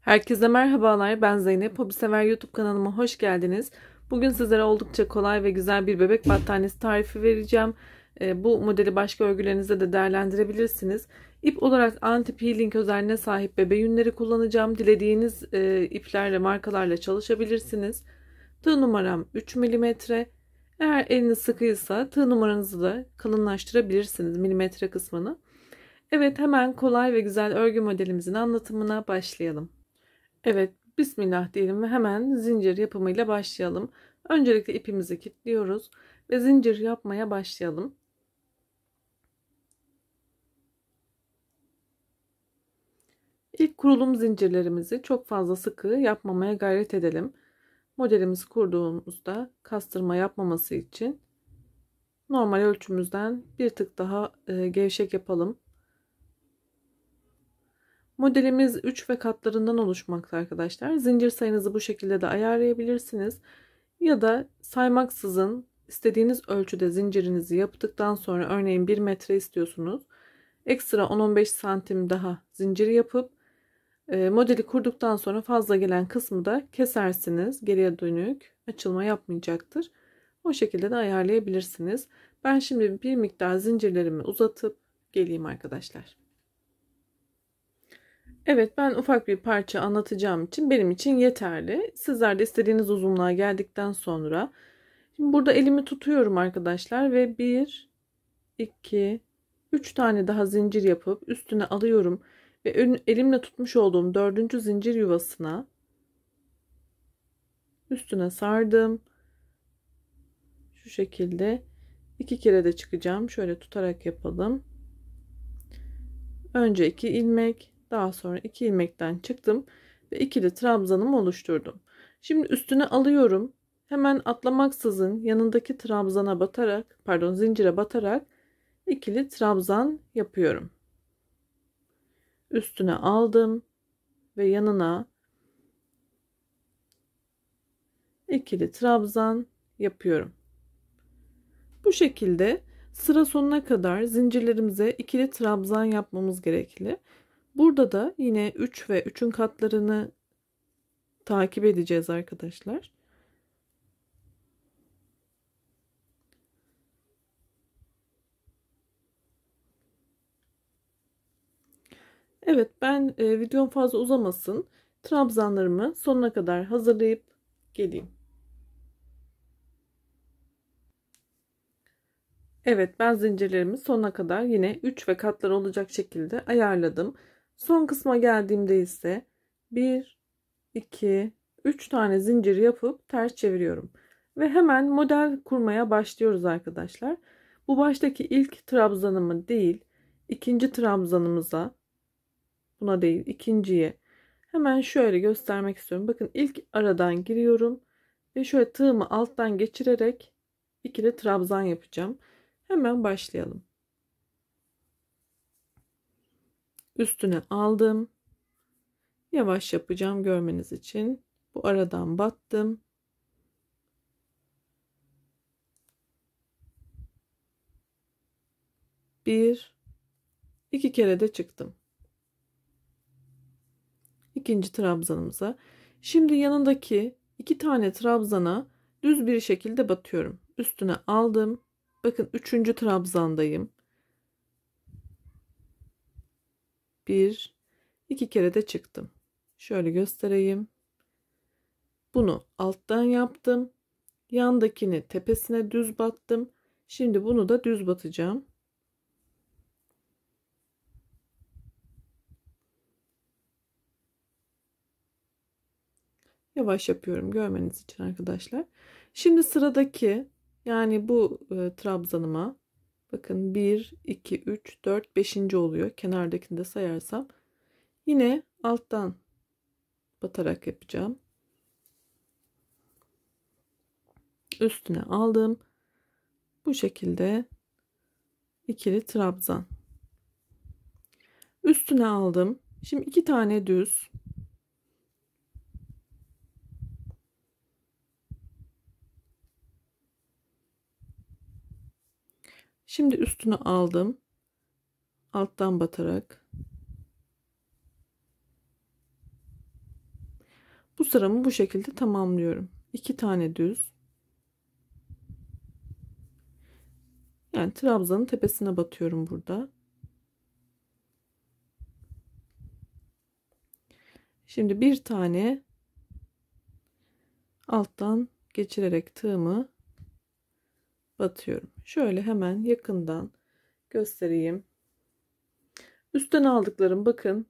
Herkese merhabalar ben Zeynep. Hobisever YouTube kanalıma hoş geldiniz. Bugün sizlere oldukça kolay ve güzel bir bebek battaniyesi tarifi vereceğim. Ee, bu modeli başka örgülerinizde de değerlendirebilirsiniz. İp olarak anti peeling özelliğine sahip bebe yünleri kullanacağım. Dilediğiniz e, iplerle markalarla çalışabilirsiniz. Tığ numaram 3 milimetre. Eğer eliniz sıkıysa tığ numaranızı da kalınlaştırabilirsiniz milimetre kısmını. Evet hemen kolay ve güzel örgü modelimizin anlatımına başlayalım. Evet bismillah diyelim ve hemen zincir yapımıyla başlayalım. Öncelikle ipimizi kilitliyoruz ve zincir yapmaya başlayalım. İlk kurulum zincirlerimizi çok fazla sıkı yapmamaya gayret edelim modelimizi kurduğumuzda kastırma yapmaması için normal ölçümüzden bir tık daha e, gevşek yapalım. Modelimiz 3 ve katlarından oluşmakta arkadaşlar. Zincir sayınızı bu şekilde de ayarlayabilirsiniz. Ya da saymaksızın istediğiniz ölçüde zincirinizi yaptıktan sonra örneğin 1 metre istiyorsunuz. Ekstra 10-15 santim daha zinciri yapıp ee, modeli kurduktan sonra fazla gelen kısmı da kesersiniz. Geriye dönük açılma yapmayacaktır. O şekilde de ayarlayabilirsiniz. Ben şimdi bir miktar zincirlerimi uzatıp geleyim arkadaşlar. Evet ben ufak bir parça anlatacağım için benim için yeterli. Sizler de istediğiniz uzunluğa geldikten sonra şimdi burada elimi tutuyorum arkadaşlar ve 1 2 3 tane daha zincir yapıp üstüne alıyorum ve elimle tutmuş olduğum dördüncü zincir yuvasına üstüne sardım. Şu şekilde iki kere de çıkacağım. Şöyle tutarak yapalım. Önce iki ilmek, daha sonra iki ilmekten çıktım ve ikili trabzanımı oluşturdum. Şimdi üstüne alıyorum. Hemen atlamaksızın yanındaki trabzana batarak, pardon zincire batarak ikili trabzan yapıyorum üstüne aldım ve yanına ikili trabzan yapıyorum. Bu şekilde sıra sonuna kadar zincirlerimize ikili trabzan yapmamız gerekli. Burada da yine 3 ve 3'ün katlarını takip edeceğiz arkadaşlar. Evet ben e, videom fazla uzamasın. Trabzanlarımı sonuna kadar hazırlayıp geleyim. Evet ben zincirlerimi sonuna kadar yine 3 ve katlar olacak şekilde ayarladım. Son kısma geldiğimde ise 1, 2, 3 tane zincir yapıp ters çeviriyorum. Ve hemen model kurmaya başlıyoruz arkadaşlar. Bu baştaki ilk trabzanımı değil ikinci trabzanımıza Buna değil ikinciye. Hemen şöyle göstermek istiyorum. Bakın ilk aradan giriyorum. Ve şöyle tığımı alttan geçirerek ikili trabzan yapacağım. Hemen başlayalım. Üstüne aldım. Yavaş yapacağım görmeniz için. Bu aradan battım. Bir, iki kere de çıktım ikinci trabzanımıza. Şimdi yanındaki iki tane trabzana düz bir şekilde batıyorum. Üstüne aldım. Bakın üçüncü trabzandayım. Bir, iki kere de çıktım. Şöyle göstereyim. Bunu alttan yaptım. Yandakini tepesine düz battım. Şimdi bunu da düz batacağım. Yavaş yapıyorum görmeniz için arkadaşlar. Şimdi sıradaki yani bu e, trabzanıma bakın 1, 2, 3, 4, 5. oluyor. Kenardakini de sayarsam. Yine alttan batarak yapacağım. Üstüne aldım. Bu şekilde ikili trabzan. Üstüne aldım. Şimdi iki tane düz Şimdi üstünü aldım. Alttan batarak. Bu sıramı bu şekilde tamamlıyorum. 2 tane düz. Yani trabzanın tepesine batıyorum burada. Şimdi bir tane alttan geçirerek tığımı batıyorum. Şöyle hemen yakından göstereyim. Üstten aldıklarım bakın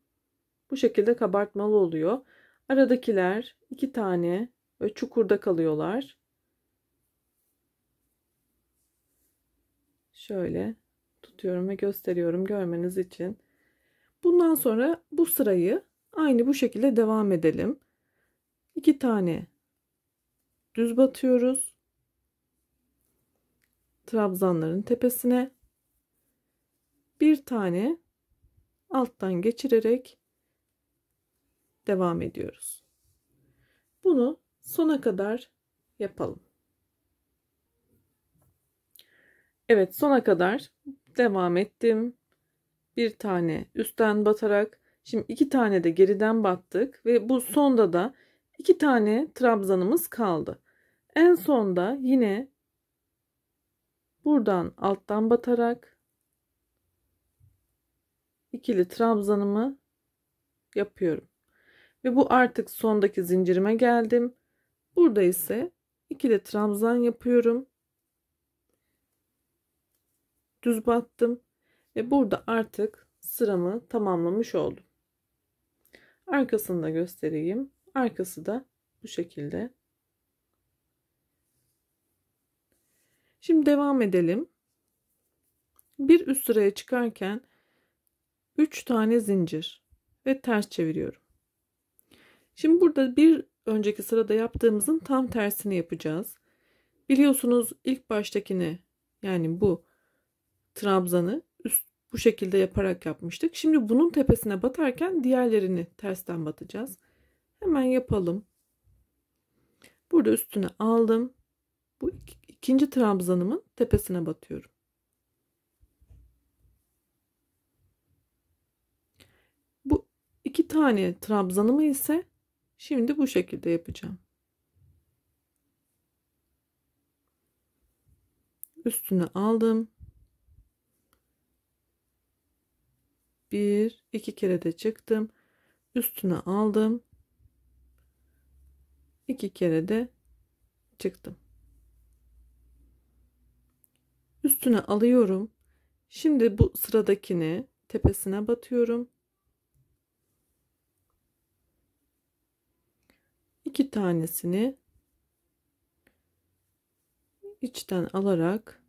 bu şekilde kabartmalı oluyor. Aradakiler iki tane böyle çukurda kalıyorlar. Şöyle tutuyorum ve gösteriyorum görmeniz için. Bundan sonra bu sırayı aynı bu şekilde devam edelim. İki tane düz batıyoruz trabzanların tepesine bir tane alttan geçirerek devam ediyoruz. Bunu sona kadar yapalım. Evet sona kadar devam ettim. Bir tane üstten batarak şimdi iki tane de geriden battık ve bu sonda da iki tane trabzanımız kaldı. En sonda yine Buradan alttan batarak ikili trabzanımı yapıyorum. Ve bu artık sondaki zincirime geldim. Burada ise ikili trabzan yapıyorum. Düz battım ve burada artık sıramı tamamlamış oldum. Arkasını da göstereyim. Arkası da bu şekilde. Şimdi devam edelim. Bir üst sıraya çıkarken 3 tane zincir ve ters çeviriyorum. Şimdi burada bir önceki sırada yaptığımızın tam tersini yapacağız. Biliyorsunuz ilk baştakini yani bu trabzanı üst bu şekilde yaparak yapmıştık. Şimdi bunun tepesine batarken diğerlerini tersten batacağız. Hemen yapalım. Burada üstüne aldım. Bu iki, ikinci trabzanımın tepesine batıyorum. Bu iki tane trabzanımı ise şimdi bu şekilde yapacağım. Üstüne aldım. Bir, iki kere de çıktım. Üstüne aldım. İki kere de çıktım üstüne alıyorum. Şimdi bu sıradakini tepesine batıyorum. İki tanesini içten alarak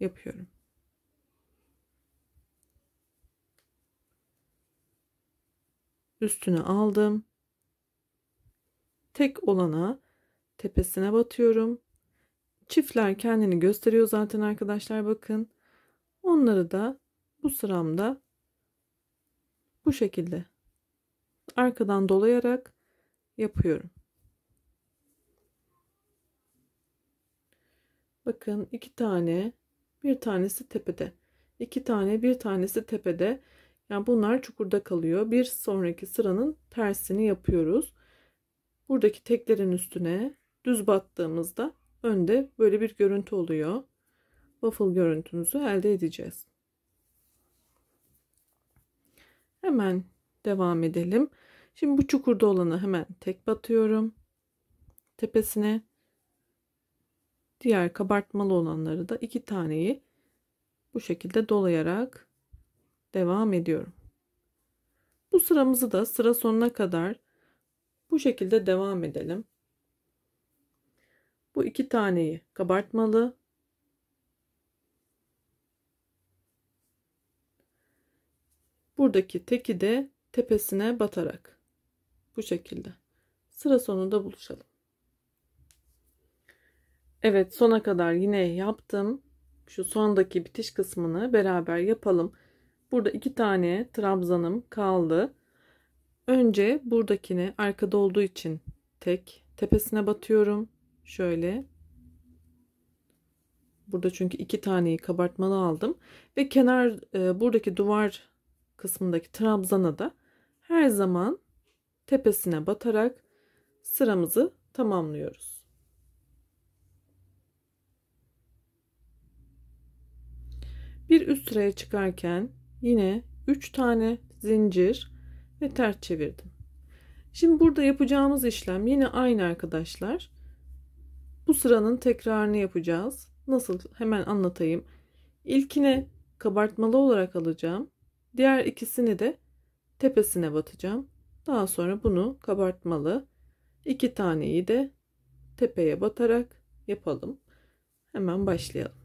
yapıyorum. Üstünü aldım. Tek olana tepesine batıyorum. Çiftler kendini gösteriyor zaten arkadaşlar bakın. Onları da bu sıramda bu şekilde arkadan dolayarak yapıyorum. Bakın iki tane bir tanesi tepede. iki tane bir tanesi tepede. Yani bunlar çukurda kalıyor. Bir sonraki sıranın tersini yapıyoruz. Buradaki teklerin üstüne düz battığımızda önde böyle bir görüntü oluyor. Waffle görüntümüzü elde edeceğiz. Hemen devam edelim. Şimdi bu çukurda olanı hemen tek batıyorum. Tepesine diğer kabartmalı olanları da iki taneyi bu şekilde dolayarak devam ediyorum. Bu sıramızı da sıra sonuna kadar bu şekilde devam edelim. Bu iki taneyi kabartmalı. Buradaki teki de tepesine batarak bu şekilde. Sıra sonunda buluşalım. Evet sona kadar yine yaptım. Şu sondaki bitiş kısmını beraber yapalım. Burada iki tane trabzanım kaldı. Önce buradakini arkada olduğu için tek tepesine batıyorum. Şöyle. Burada çünkü iki taneyi kabartmalı aldım. Ve kenar e, buradaki duvar kısmındaki trabzana da her zaman tepesine batarak sıramızı tamamlıyoruz. Bir üst sıraya çıkarken yine 3 tane zincir ve ters çevirdim. Şimdi burada yapacağımız işlem yine aynı arkadaşlar. Bu sıranın tekrarını yapacağız. Nasıl hemen anlatayım. İlkine kabartmalı olarak alacağım. Diğer ikisini de tepesine batacağım. Daha sonra bunu kabartmalı. iki taneyi de tepeye batarak yapalım. Hemen başlayalım.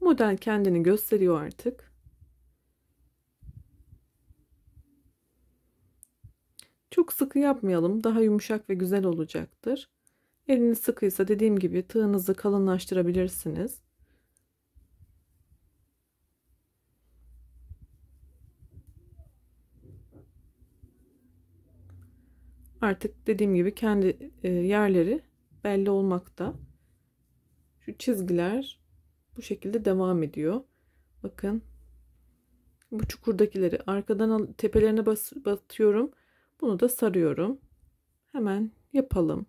Model kendini gösteriyor artık. Çok sıkı yapmayalım. Daha yumuşak ve güzel olacaktır. Eliniz sıkıysa dediğim gibi tığınızı kalınlaştırabilirsiniz. Artık dediğim gibi kendi e, yerleri belli olmakta. Şu çizgiler bu şekilde devam ediyor. Bakın bu çukurdakileri arkadan tepelerine bas, batıyorum. Bunu da sarıyorum. Hemen yapalım.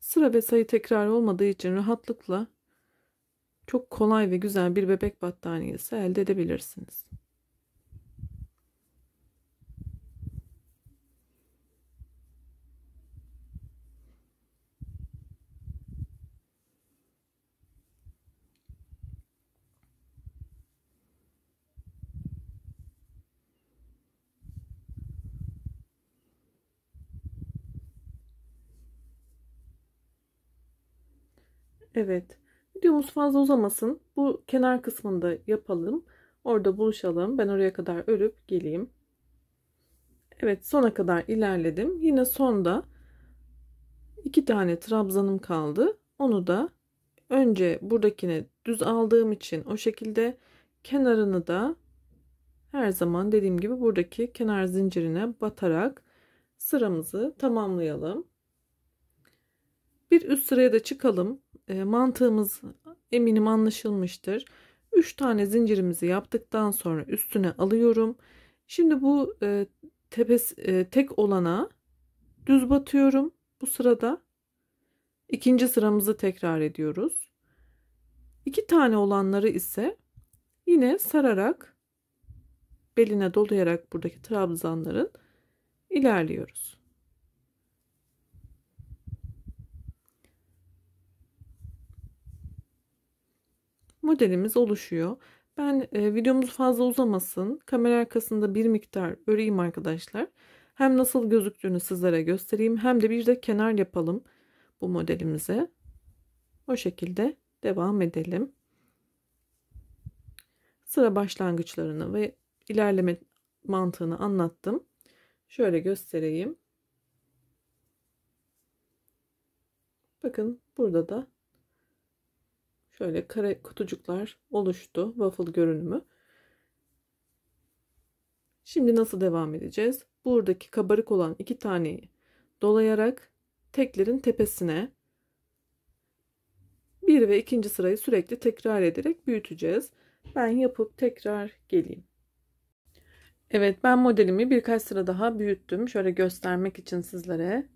Sıra ve sayı tekrar olmadığı için rahatlıkla çok kolay ve güzel bir bebek battaniyesi elde edebilirsiniz. Evet. Videomuz fazla uzamasın. Bu kenar kısmında yapalım. Orada buluşalım. Ben oraya kadar örüp geleyim. Evet sona kadar ilerledim. Yine sonda iki tane trabzanım kaldı. Onu da önce buradakine düz aldığım için o şekilde kenarını da her zaman dediğim gibi buradaki kenar zincirine batarak sıramızı tamamlayalım. Bir üst sıraya da çıkalım e, mantığımız eminim anlaşılmıştır. 3 tane zincirimizi yaptıktan sonra üstüne alıyorum. Şimdi bu e, tepes e, tek olana düz batıyorum. Bu sırada ikinci sıramızı tekrar ediyoruz. 2 tane olanları ise yine sararak beline dolayarak buradaki trabzanların ilerliyoruz. modelimiz oluşuyor. Ben e, videomuz fazla uzamasın. Kamera arkasında bir miktar öreyim arkadaşlar. Hem nasıl gözüktüğünü sizlere göstereyim hem de bir de kenar yapalım bu modelimize. O şekilde devam edelim. Sıra başlangıçlarını ve ilerleme mantığını anlattım. Şöyle göstereyim. Bakın burada da şöyle kare kutucuklar oluştu waffle görünümü. Şimdi nasıl devam edeceğiz? Buradaki kabarık olan iki taneyi dolayarak teklerin tepesine bir ve ikinci sırayı sürekli tekrar ederek büyüteceğiz. Ben yapıp tekrar geleyim. Evet ben modelimi birkaç sıra daha büyüttüm. Şöyle göstermek için sizlere.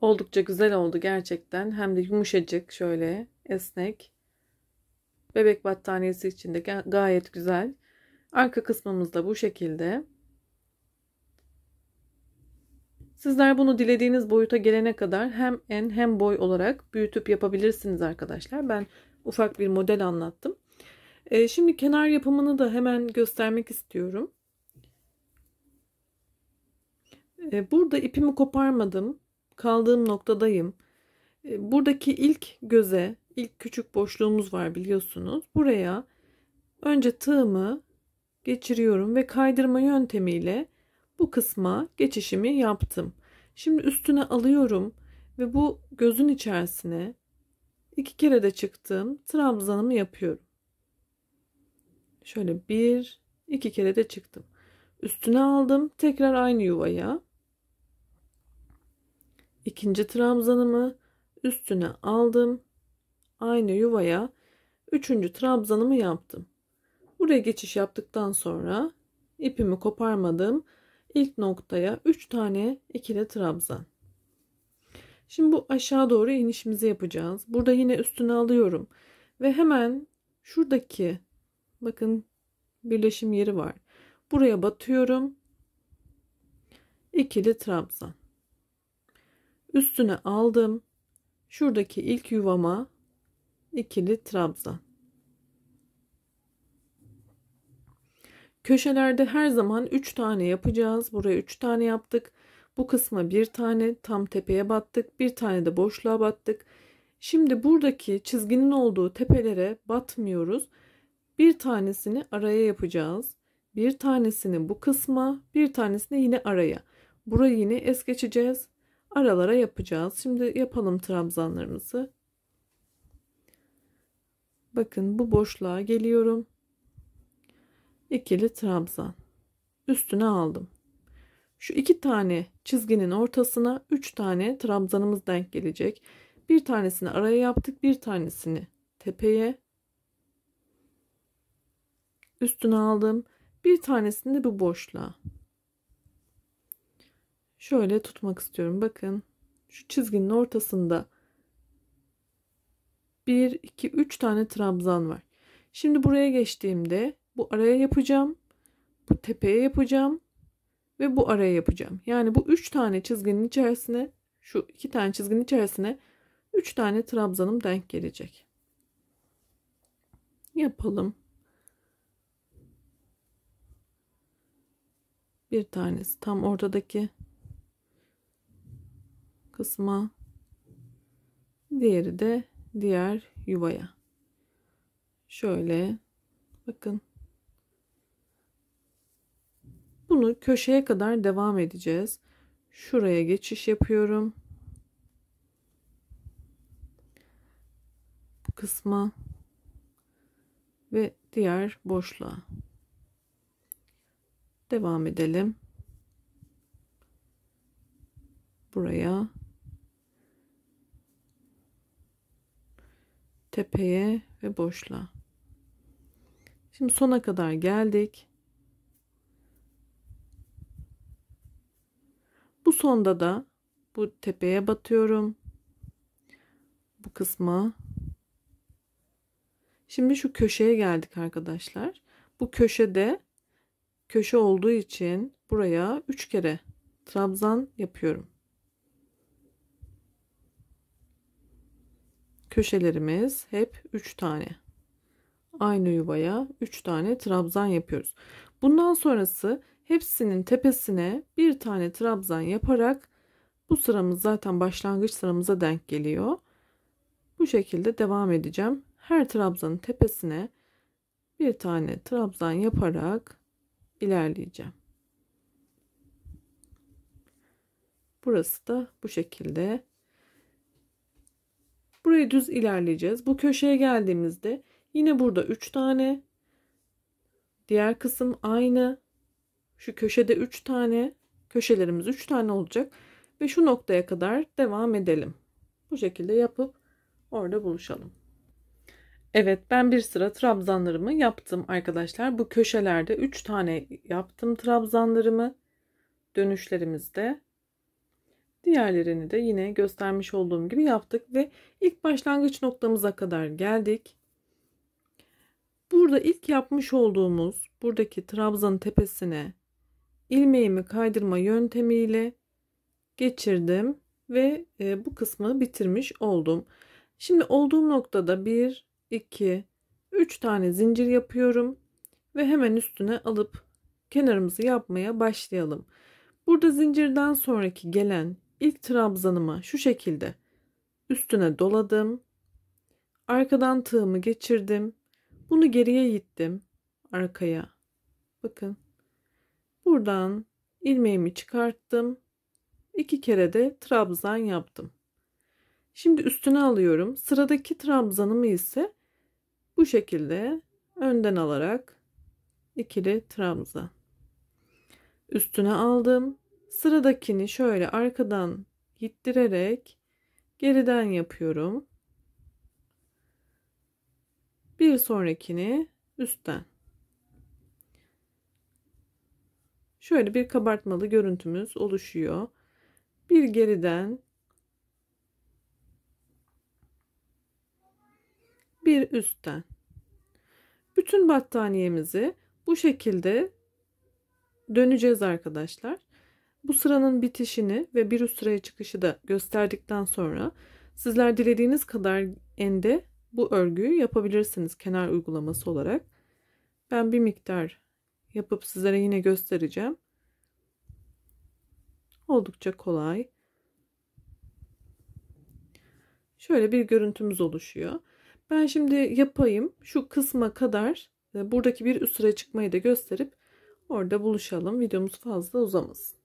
Oldukça güzel oldu gerçekten. Hem de yumuşacık şöyle esnek. Bebek battaniyesi için de gayet güzel. Arka kısmımız da bu şekilde. Sizler bunu dilediğiniz boyuta gelene kadar hem en hem boy olarak büyütüp yapabilirsiniz arkadaşlar. Ben ufak bir model anlattım. Ee, şimdi kenar yapımını da hemen göstermek istiyorum. Ee, burada ipimi koparmadım. Kaldığım noktadayım. Ee, buradaki ilk göze ilk küçük boşluğumuz var biliyorsunuz. Buraya önce tığımı geçiriyorum ve kaydırma yöntemiyle bu kısma geçişimi yaptım. Şimdi üstüne alıyorum ve bu gözün içerisine iki kere de çıktığım trabzanımı yapıyorum. Şöyle bir, iki kere de çıktım. Üstüne aldım. Tekrar aynı yuvaya. ikinci trabzanımı üstüne aldım aynı yuvaya 3. trabzanımı yaptım. Buraya geçiş yaptıktan sonra ipimi koparmadım. İlk noktaya 3 tane ikili trabzan. Şimdi bu aşağı doğru inişimizi yapacağız. Burada yine üstüne alıyorum ve hemen şuradaki bakın birleşim yeri var. Buraya batıyorum. İkili trabzan. Üstüne aldım. Şuradaki ilk yuvama ikili trabzan. Köşelerde her zaman 3 tane yapacağız. Buraya 3 tane yaptık. Bu kısma bir tane tam tepeye battık. Bir tane de boşluğa battık. Şimdi buradaki çizginin olduğu tepelere batmıyoruz. Bir tanesini araya yapacağız. Bir tanesini bu kısma, bir tanesini yine araya. Burayı yine es geçeceğiz. Aralara yapacağız. Şimdi yapalım trabzanlarımızı bakın bu boşluğa geliyorum ikili trabzan üstüne aldım şu iki tane çizginin ortasına üç tane trabzanımız denk gelecek bir tanesini araya yaptık bir tanesini tepeye üstüne aldım bir tanesini de bu boşluğa şöyle tutmak istiyorum bakın şu çizginin ortasında 1, 2, 3 tane trabzan var. Şimdi buraya geçtiğimde bu araya yapacağım. Bu tepeye yapacağım. Ve bu araya yapacağım. Yani bu 3 tane çizginin içerisine şu 2 tane çizginin içerisine 3 tane trabzanım denk gelecek. Yapalım. Bir tanesi tam ortadaki kısma diğeri de diğer yuvaya. Şöyle bakın. Bunu köşeye kadar devam edeceğiz. Şuraya geçiş yapıyorum. Bu kısma ve diğer boşluğa. Devam edelim. Buraya tepeye ve boşluğa. Şimdi sona kadar geldik. Bu sonda da bu tepeye batıyorum. Bu kısmı. Şimdi şu köşeye geldik arkadaşlar. Bu köşede köşe olduğu için buraya 3 kere trabzan yapıyorum. köşelerimiz hep 3 tane. Aynı yuvaya 3 tane trabzan yapıyoruz. Bundan sonrası hepsinin tepesine bir tane trabzan yaparak bu sıramız zaten başlangıç sıramıza denk geliyor. Bu şekilde devam edeceğim. Her trabzanın tepesine bir tane trabzan yaparak ilerleyeceğim. Burası da bu şekilde Buraya düz ilerleyeceğiz. Bu köşeye geldiğimizde yine burada 3 tane. Diğer kısım aynı. Şu köşede 3 tane. Köşelerimiz 3 tane olacak. Ve şu noktaya kadar devam edelim. Bu şekilde yapıp orada buluşalım. Evet ben bir sıra trabzanlarımı yaptım arkadaşlar. Bu köşelerde 3 tane yaptım trabzanlarımı. Dönüşlerimizde Diğerlerini de yine göstermiş olduğum gibi yaptık ve ilk başlangıç noktamıza kadar geldik. Burada ilk yapmış olduğumuz buradaki trabzanın tepesine ilmeğimi kaydırma yöntemiyle geçirdim ve e, bu kısmı bitirmiş oldum. Şimdi olduğum noktada 1 2 3 tane zincir yapıyorum ve hemen üstüne alıp kenarımızı yapmaya başlayalım. Burada zincirden sonraki gelen ilk trabzanımı şu şekilde üstüne doladım. Arkadan tığımı geçirdim. Bunu geriye yittim arkaya. Bakın. Buradan ilmeğimi çıkarttım. İki kere de trabzan yaptım. Şimdi üstüne alıyorum. Sıradaki trabzanımı ise bu şekilde önden alarak ikili trabzan. Üstüne aldım. Sıradakini şöyle arkadan gittirerek geriden yapıyorum. Bir sonrakini üstten. Şöyle bir kabartmalı görüntümüz oluşuyor. Bir geriden bir üstten. Bütün battaniyemizi bu şekilde döneceğiz arkadaşlar. Bu sıranın bitişini ve bir üst sıraya çıkışı da gösterdikten sonra sizler dilediğiniz kadar ende bu örgüyü yapabilirsiniz kenar uygulaması olarak. Ben bir miktar yapıp sizlere yine göstereceğim. Oldukça kolay. Şöyle bir görüntümüz oluşuyor. Ben şimdi yapayım. Şu kısma kadar e, buradaki bir üst sıraya çıkmayı da gösterip orada buluşalım. Videomuz fazla uzamasın.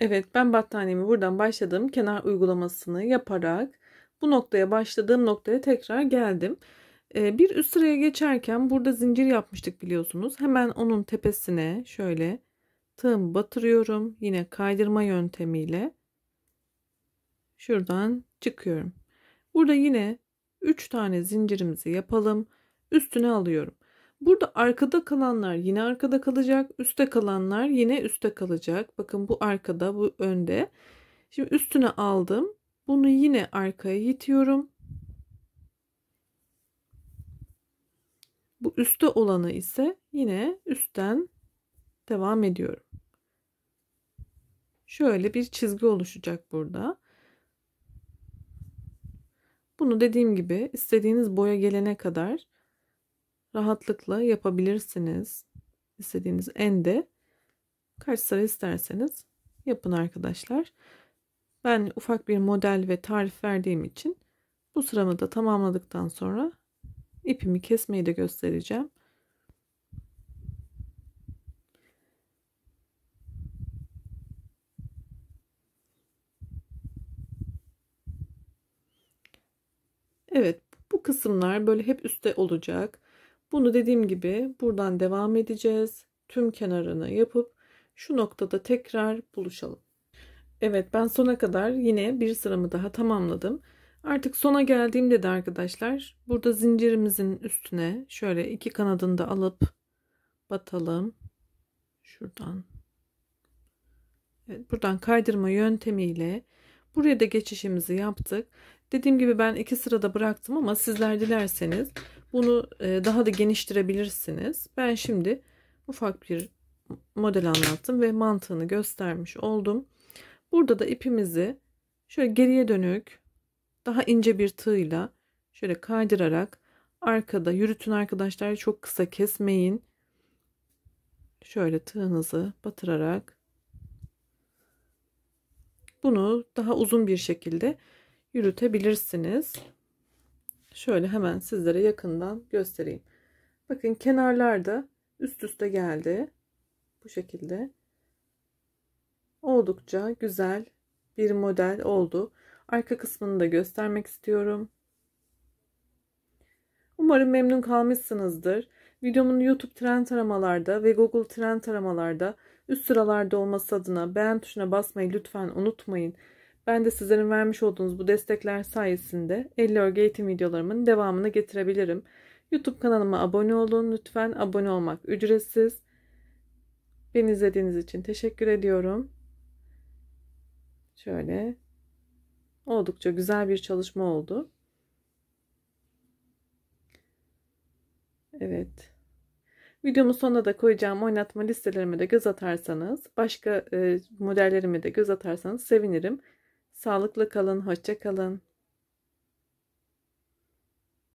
Evet ben battaniyemi buradan başladım. Kenar uygulamasını yaparak bu noktaya başladığım noktaya tekrar geldim. Bir üst sıraya geçerken burada zincir yapmıştık biliyorsunuz. Hemen onun tepesine şöyle tığımı batırıyorum. Yine kaydırma yöntemiyle şuradan çıkıyorum. Burada yine 3 tane zincirimizi yapalım. Üstüne alıyorum. Burada arkada kalanlar yine arkada kalacak. Üste kalanlar yine üste kalacak. Bakın bu arkada bu önde. Şimdi üstüne aldım. Bunu yine arkaya itiyorum. Bu üstte olanı ise yine üstten devam ediyorum. Şöyle bir çizgi oluşacak burada. Bunu dediğim gibi istediğiniz boya gelene kadar rahatlıkla yapabilirsiniz. İstediğiniz ende kaç sıra isterseniz yapın arkadaşlar. Ben ufak bir model ve tarif verdiğim için bu sıramı da tamamladıktan sonra ipimi kesmeyi de göstereceğim. Evet bu kısımlar böyle hep üstte olacak. Bunu dediğim gibi buradan devam edeceğiz. Tüm kenarını yapıp şu noktada tekrar buluşalım. Evet ben sona kadar yine bir sıramı daha tamamladım. Artık sona geldiğimde de arkadaşlar burada zincirimizin üstüne şöyle iki kanadını da alıp batalım. Şuradan. Evet, buradan kaydırma yöntemiyle buraya da geçişimizi yaptık. Dediğim gibi ben iki sırada bıraktım ama sizler dilerseniz bunu e, daha da genişletebilirsiniz. Ben şimdi ufak bir model anlattım ve mantığını göstermiş oldum. Burada da ipimizi şöyle geriye dönük daha ince bir tığla şöyle kaydırarak arkada yürütün arkadaşlar çok kısa kesmeyin. Şöyle tığınızı batırarak bunu daha uzun bir şekilde yürütebilirsiniz. Şöyle hemen sizlere yakından göstereyim. Bakın kenarlarda üst üste geldi. Bu şekilde. Oldukça güzel bir model oldu. Arka kısmını da göstermek istiyorum. Umarım memnun kalmışsınızdır. Videomun YouTube trend aramalarda ve Google trend aramalarda üst sıralarda olması adına beğen tuşuna basmayı lütfen unutmayın. Ben de sizlerin vermiş olduğunuz bu destekler sayesinde 50 örgü eğitim videolarımın devamını getirebilirim. YouTube kanalıma abone olun lütfen. Abone olmak ücretsiz. Beni izlediğiniz için teşekkür ediyorum. Şöyle oldukça güzel bir çalışma oldu. Evet. Videomun sonuna da koyacağım oynatma listelerime de göz atarsanız, başka e, modellerime de göz atarsanız sevinirim. Sağlıkla kalın, hoşça kalın.